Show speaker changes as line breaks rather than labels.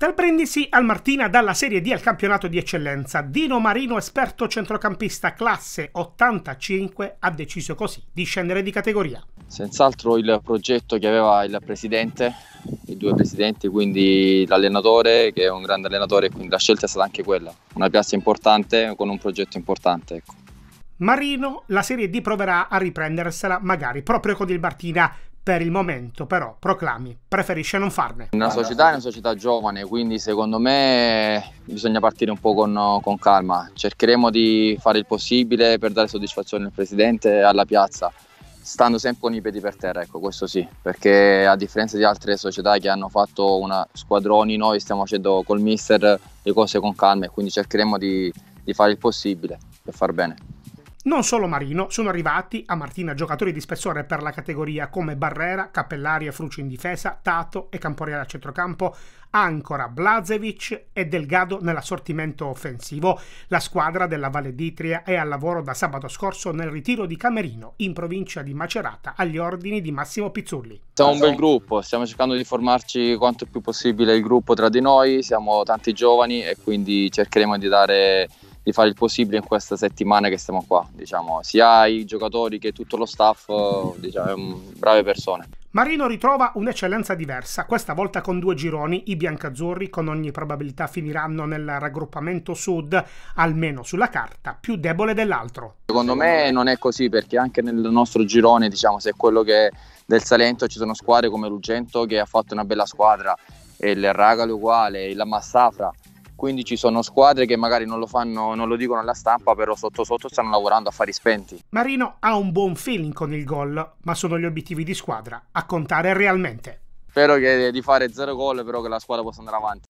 Dal Brindisi al Martina dalla Serie D al campionato di eccellenza, Dino Marino, esperto centrocampista classe 85, ha deciso così di scendere di categoria.
Senz'altro il progetto che aveva il presidente, i due presidenti, quindi l'allenatore che è un grande allenatore, quindi la scelta è stata anche quella, una piazza importante con un progetto importante. Ecco.
Marino la Serie D proverà a riprendersela magari proprio con il Martina per il momento però proclami preferisce non farne. Una società
è una società giovane, quindi secondo me bisogna partire un po' con, con calma. Cercheremo di fare il possibile per dare soddisfazione al presidente e alla piazza, stando sempre con i piedi per terra, ecco, questo sì, perché a differenza di altre società che hanno fatto una squadroni, noi stiamo facendo col mister le cose con calma e quindi cercheremo di, di fare il possibile per far bene.
Non solo Marino, sono arrivati a Martina giocatori di spessore per la categoria come Barrera, Cappellari e Fruci in difesa, Tato e Camporiale a centrocampo, ancora Blazevic e Delgado nell'assortimento offensivo. La squadra della Valle d'Itria è al lavoro da sabato scorso nel ritiro di Camerino, in provincia di Macerata, agli ordini di Massimo Pizzulli.
Siamo un bel gruppo, stiamo cercando di formarci quanto più possibile il gruppo tra di noi, siamo tanti giovani e quindi cercheremo di dare di fare il possibile in questa settimana che stiamo qua, diciamo, sia i giocatori che tutto lo staff, eh, diciamo, brave persone.
Marino ritrova un'eccellenza diversa, questa volta con due gironi, i biancazzurri con ogni probabilità finiranno nel raggruppamento sud, almeno sulla carta, più debole dell'altro.
Secondo me non è così perché anche nel nostro girone, diciamo, se è quello che del Salento ci sono squadre come Lugento che ha fatto una bella squadra, e il Ragalo uguale, la Massafra, quindi ci sono squadre che magari non lo fanno, non lo dicono alla stampa, però sotto sotto stanno lavorando a fari spenti.
Marino ha un buon feeling con il gol, ma sono gli obiettivi di squadra a contare realmente.
Spero che, di fare zero gol, però che la squadra possa andare avanti.